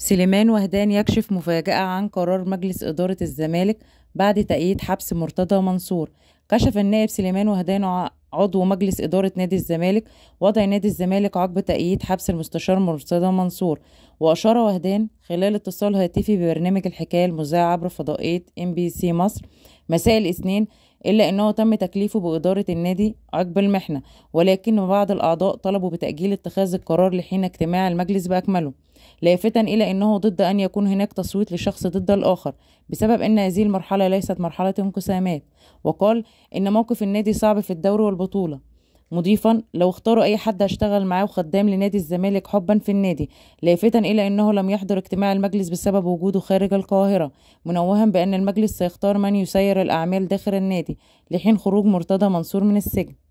سليمان وهدان يكشف مفاجأة عن قرار مجلس إدارة الزمالك بعد تأييد حبس مرتضى منصور كشف النائب سليمان وهدان عضو مجلس إدارة نادي الزمالك وضع نادي الزمالك عقب تأييد حبس المستشار مرتضى منصور وأشار وهدان خلال اتصال هاتفي ببرنامج الحكاية المذاع عبر فضائية ام بي سي مصر مساء الاثنين إلا أنه تم تكليفه بإدارة النادي عقب المحنة ولكن بعض الأعضاء طلبوا بتأجيل اتخاذ القرار لحين اجتماع المجلس بأكمله لافتا إلى أنه ضد أن يكون هناك تصويت لشخص ضد الآخر بسبب أن هذه المرحلة ليست مرحلة انقسامات وقال إن موقف النادي صعب في الدوري والبطولة مضيفا لو اختاروا اي حد هشتغل معاه وخدام لنادي الزمالك حبا في النادي لافتا الى انه لم يحضر اجتماع المجلس بسبب وجوده خارج القاهره منوها بان المجلس سيختار من يسير الاعمال داخل النادي لحين خروج مرتضى منصور من السجن